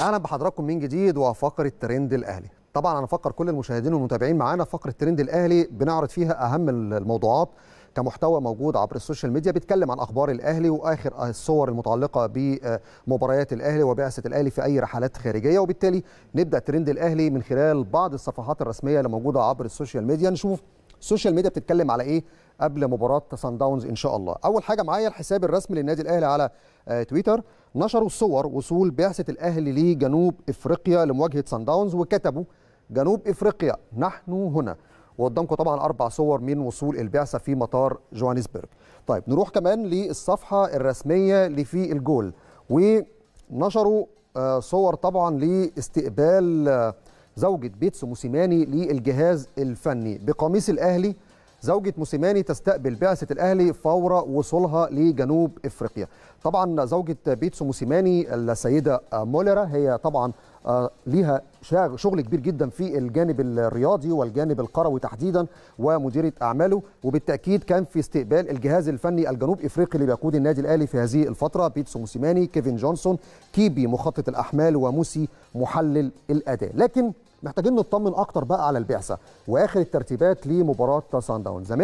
اهلا بحضراتكم من جديد وفقره ترند الاهلي طبعا انا افكر كل المشاهدين والمتابعين معانا فقره ترند الاهلي بنعرض فيها اهم الموضوعات كمحتوى موجود عبر السوشيال ميديا بيتكلم عن اخبار الاهلي واخر الصور المتعلقه بمباريات الاهلي وبعثه الاهلي في اي رحلات خارجيه وبالتالي نبدا ترند الاهلي من خلال بعض الصفحات الرسميه اللي موجوده عبر السوشيال ميديا نشوف السوشيال ميديا بتتكلم على ايه قبل مباراه سان داونز ان شاء الله اول حاجه معايا الحساب الرسمي للنادي الاهلي على آه، تويتر نشروا صور وصول بعثه الاهلي لجنوب افريقيا لمواجهه سان داونز وكتبوا جنوب افريقيا نحن هنا وقدامكم طبعا اربع صور من وصول البعثه في مطار جوهانسبرج طيب نروح كمان للصفحه الرسميه لفي الجول ونشروا آه، صور طبعا لاستقبال آه، زوجة بيتسو موسيماني للجهاز الفني بقميص الأهلي زوجة موسيماني تستقبل بعثة الأهلي فور وصولها لجنوب إفريقيا طبعا زوجة بيتسو موسيماني السيدة مولرا هي طبعا آه، ليها شغل كبير جدا في الجانب الرياضي والجانب القروي تحديدا ومديرة أعماله وبالتأكيد كان في استقبال الجهاز الفني الجنوب إفريقي اللي بيقود النادي الأهلي في هذه الفترة بيتسو موسيماني كيفين جونسون كيبي مخطط الأحمال وموسي محلل الأداء لكن محتاجين نطمن اكتر بقى على البعثه واخر الترتيبات لمباراه سان داونز